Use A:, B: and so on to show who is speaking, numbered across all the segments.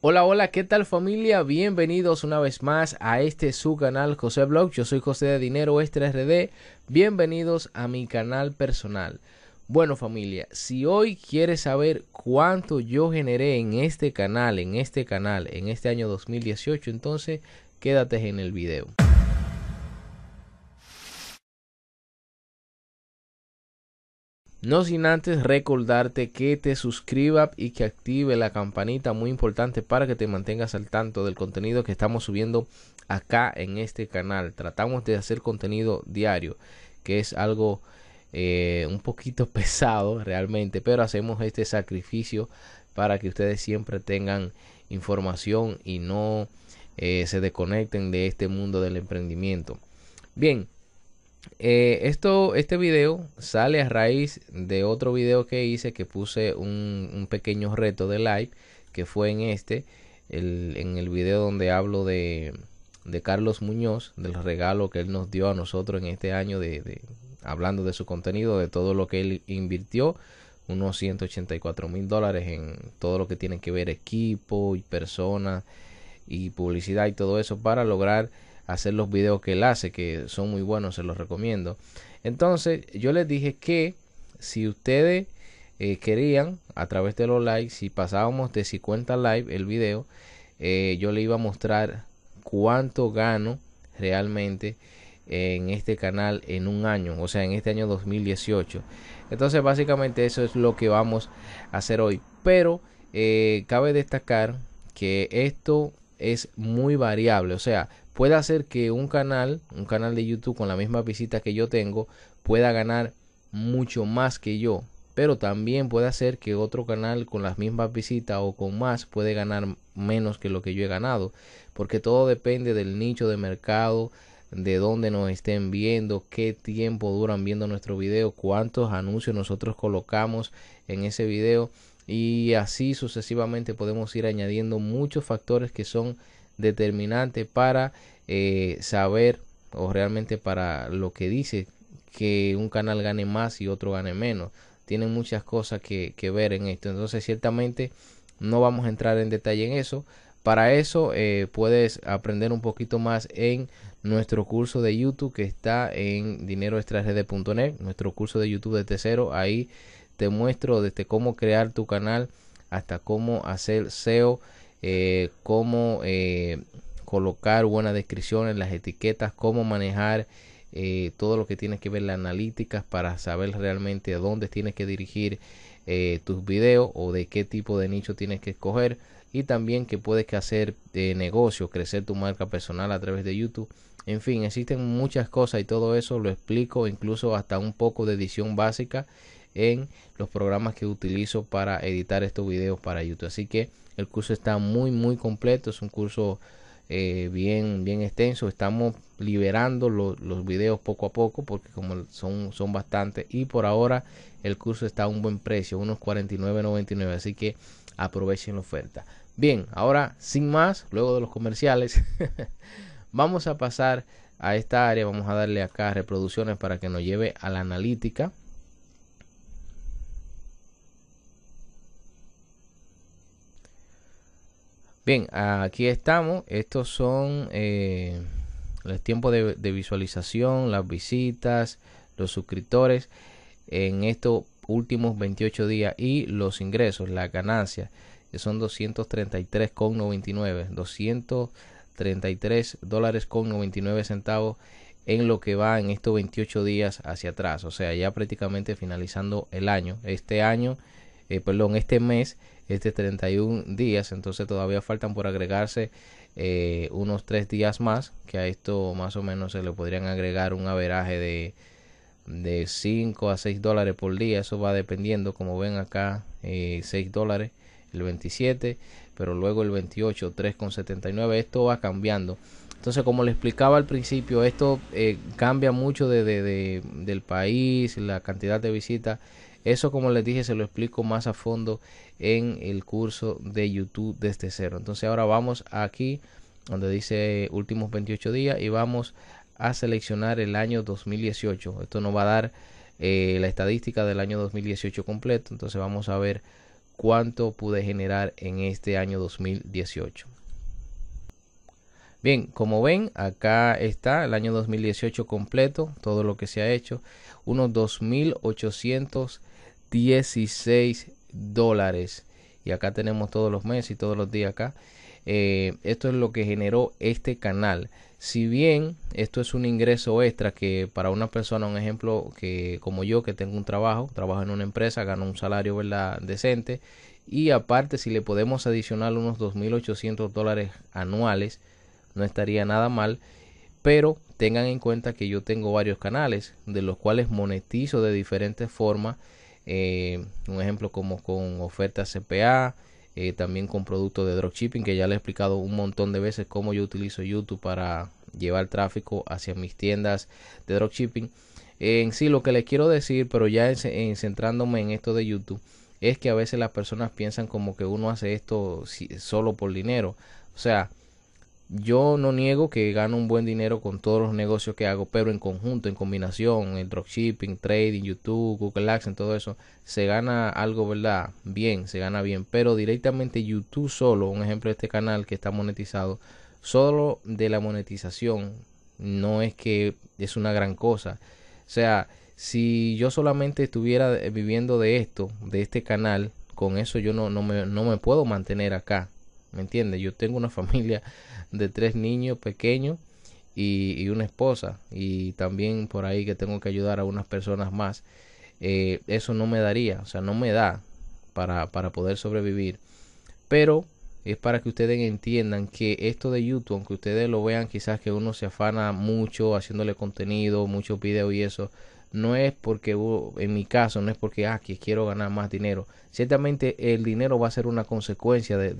A: Hola, hola, ¿qué tal familia? Bienvenidos una vez más a este su canal José Blog. Yo soy José de Dinero Extra este RD. Bienvenidos a mi canal personal. Bueno familia, si hoy quieres saber cuánto yo generé en este canal, en este canal, en este año 2018, entonces quédate en el video. No sin antes recordarte que te suscribas y que active la campanita, muy importante para que te mantengas al tanto del contenido que estamos subiendo acá en este canal. Tratamos de hacer contenido diario, que es algo eh, un poquito pesado realmente, pero hacemos este sacrificio para que ustedes siempre tengan información y no eh, se desconecten de este mundo del emprendimiento. Bien, eh, esto, este video sale a raíz de otro video que hice que puse un, pequeño reto de live que fue en este, en el video donde hablo de, Carlos Muñoz, del regalo que él nos dio a nosotros en este año, de, de hablando de su contenido, de todo lo que él invirtió, unos 184 mil dólares en todo lo que tiene que ver equipo y personas y publicidad y todo eso para lograr hacer los videos que él hace, que son muy buenos, se los recomiendo. Entonces, yo les dije que si ustedes eh, querían, a través de los likes, si pasábamos de 50 likes el video, eh, yo le iba a mostrar cuánto gano realmente en este canal en un año, o sea, en este año 2018. Entonces, básicamente eso es lo que vamos a hacer hoy. Pero eh, cabe destacar que esto es muy variable, o sea, puede hacer que un canal, un canal de YouTube con la misma visita que yo tengo, pueda ganar mucho más que yo. Pero también puede hacer que otro canal con las mismas visitas o con más puede ganar menos que lo que yo he ganado. Porque todo depende del nicho de mercado, de dónde nos estén viendo, qué tiempo duran viendo nuestro video, cuántos anuncios nosotros colocamos en ese video. Y así sucesivamente podemos ir añadiendo muchos factores que son determinante para eh, saber o realmente para lo que dice que un canal gane más y otro gane menos. Tienen muchas cosas que, ver en esto. Entonces ciertamente no vamos a entrar en detalle en eso. Para eso eh, puedes aprender un poquito más en nuestro curso de YouTube que está en dineroextrarede.net, nuestro curso de YouTube de cero. Ahí te muestro desde cómo crear tu canal hasta cómo hacer SEO eh, cómo eh, colocar buenas descripciones, las etiquetas, cómo manejar eh, todo lo que tiene que ver las analíticas para saber realmente a dónde tienes que dirigir tus videos o de qué tipo de nicho tienes que escoger y también que puedes hacer de negocio, crecer tu marca personal a través de YouTube. En fin, existen muchas cosas y todo eso lo explico incluso hasta un poco de edición básica en los programas que utilizo para editar estos videos para YouTube. Así que el curso está muy, muy completo. Es un curso eh, bien, bien extenso. Estamos liberando los videos poco a poco porque como son, son bastantes. Y por ahora el curso está a un buen precio, unos 49.99. Así que aprovechen la oferta. Bien, ahora sin más, luego de los comerciales, vamos a pasar a esta área. Vamos a darle acá reproducciones para que nos lleve a la analítica. Bien, aquí estamos. Estos son eh, los tiempos de, visualización, las visitas, los suscriptores en estos últimos 28 días y los ingresos, la ganancia, que son 233,99. 233 dólares con 99 centavos en lo que va en estos 28 días hacia atrás. O sea, ya prácticamente finalizando el año. Este año eh, perdón, este mes este 31 días, entonces todavía faltan por agregarse eh, unos 3 días más, que a esto más o menos se le podrían agregar un averaje de, de 5 a 6 dólares por día, eso va dependiendo, como ven acá, 6 eh, dólares el 27, pero luego el 28, 3,79, esto va cambiando. Entonces, como le explicaba al principio, esto cambia mucho de, de, del país, la cantidad de visitas eso, como les dije, se lo explico más a fondo en el curso de YouTube desde cero. Entonces ahora vamos aquí donde dice últimos 28 días y vamos a seleccionar el año 2018. Esto nos va a dar eh, la estadística del año 2018 completo. Entonces vamos a ver cuánto pude generar en este año 2018. Bien, como ven, acá está el año 2018 completo, todo lo que se ha hecho, unos 2.816 dólares. Y acá tenemos todos los meses y todos los días acá. Eh, esto es lo que generó este canal. Si bien esto es un ingreso extra que para una persona, un ejemplo que como yo que tengo un trabajo, trabajo en una empresa, gano un salario ¿verdad? decente y aparte si le podemos adicionar unos 2.800 dólares anuales, no estaría nada mal, pero tengan en cuenta que yo tengo varios canales de los cuales monetizo de diferentes formas, eh, un ejemplo como con ofertas CPA, eh, también con productos de dropshipping, que ya le he explicado un montón de veces cómo yo utilizo YouTube para llevar tráfico hacia mis tiendas de dropshipping. En sí, lo que les quiero decir, pero ya en, centrándome en esto de YouTube, es que a veces las personas piensan como que uno hace esto solo por dinero. O sea, yo no niego que gano un buen dinero con todos los negocios que hago, pero en conjunto, en combinación, el dropshipping, trading, YouTube, Google Ads, en todo eso, se gana algo, ¿verdad? Bien, se gana bien, pero directamente YouTube solo, un ejemplo de este canal que está monetizado, solo de la monetización no es que es una gran cosa. O sea, si yo solamente estuviera viviendo de esto, de este canal, con eso yo no, me, no me puedo mantener acá. ¿Me entiendes? Yo tengo una familia de tres niños pequeños y, y, una esposa y también por ahí que tengo que ayudar a unas personas más. Eh, eso no me daría, o sea, no me da para, poder sobrevivir. Pero es para que ustedes entiendan que esto de YouTube, aunque ustedes lo vean quizás que uno se afana mucho haciéndole contenido, muchos videos y eso, no es porque en mi caso no es porque ah quiero ganar más dinero ciertamente el dinero va a ser una consecuencia de,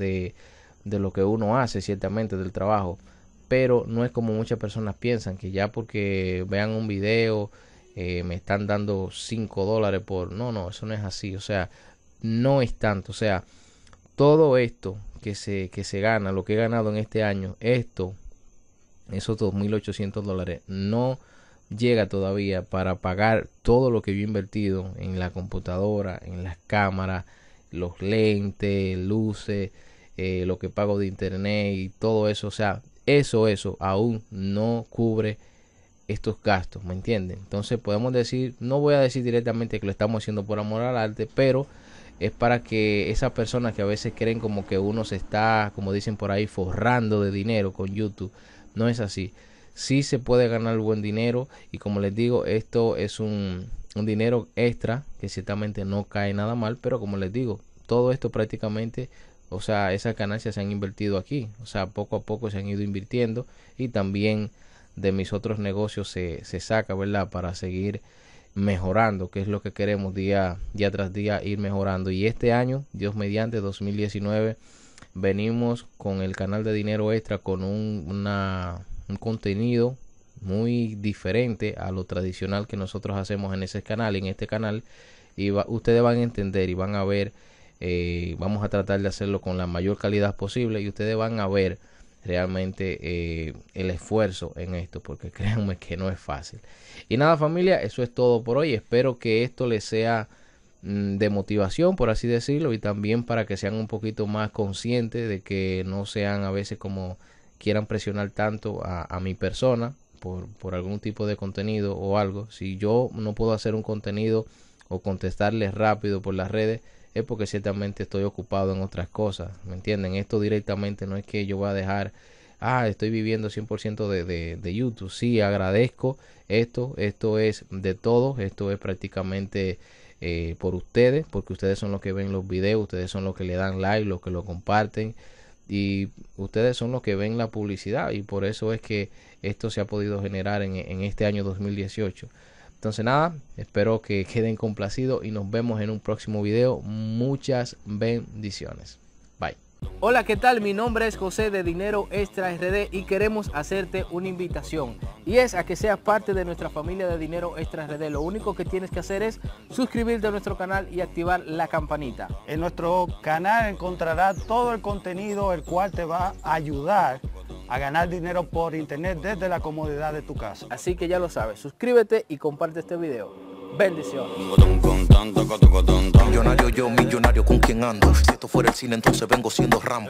A: de lo que uno hace, ciertamente, del trabajo, pero no es como muchas personas piensan, que ya porque vean un video eh, me están dando 5 dólares por... No, no, eso no es así, o sea, no es tanto, o sea, todo esto que se, que se gana, lo que he ganado en este año, esto, esos 2.800 dólares, no llega todavía para pagar todo lo que yo he invertido en la computadora, en las cámaras, los lentes, luces, eh, lo que pago de internet y todo eso. O sea, eso, eso aún no cubre estos gastos, ¿me entienden? Entonces podemos decir, no voy a decir directamente que lo estamos haciendo por amor al arte, pero es para que esas personas que a veces creen como que uno se está, como dicen por ahí, forrando de dinero con YouTube, no es así. Sí se puede ganar buen dinero y como les digo, esto es un, un dinero extra que ciertamente no cae nada mal, pero como les digo, todo esto prácticamente o sea, esas ganancias se han invertido aquí, o sea, poco a poco se han ido invirtiendo y también de mis otros negocios se, se saca, ¿verdad? Para seguir mejorando, que es lo que queremos día, día tras día ir mejorando. Y este año, Dios mediante 2019, venimos con el canal de dinero extra con un, una, un contenido muy diferente a lo tradicional que nosotros hacemos en ese canal, en este canal. Y ustedes van a entender y van a ver eh, vamos a tratar de hacerlo con la mayor calidad posible y ustedes van a ver realmente eh, el esfuerzo en esto porque créanme que no es fácil y nada familia eso es todo por hoy espero que esto les sea mm, de motivación por así decirlo y también para que sean un poquito más conscientes de que no sean a veces como quieran presionar tanto a, mi persona por algún tipo de contenido o algo si yo no puedo hacer un contenido o contestarles rápido por las redes es porque ciertamente estoy ocupado en otras cosas, ¿me entienden? Esto directamente no es que yo voy a dejar, ah, estoy viviendo 100% de, de, de YouTube, sí, agradezco esto, esto es de todos, esto es prácticamente... Eh, por ustedes, porque ustedes son los que ven los videos, ustedes son los que le dan like, los que lo comparten y ustedes son los que ven la publicidad y por eso es que esto se ha podido generar en, en este año 2018. Entonces nada, espero que queden complacidos y nos vemos en un próximo video. Muchas bendiciones. Bye. Hola, ¿qué tal? Mi nombre es José de Dinero Extra RD y queremos hacerte una invitación y es a que seas parte de nuestra familia de Dinero Extra RD. Lo único que tienes que hacer es suscribirte a nuestro canal y activar la campanita. En nuestro canal encontrarás todo el contenido el cual te va a ayudar a ganar dinero por internet desde la comodidad de tu casa. Así que ya lo sabes, suscríbete y comparte este video. Bendiciones. Millonario yo, millonario con quien ando. Si esto fuera el cine, entonces vengo siendo Rambo.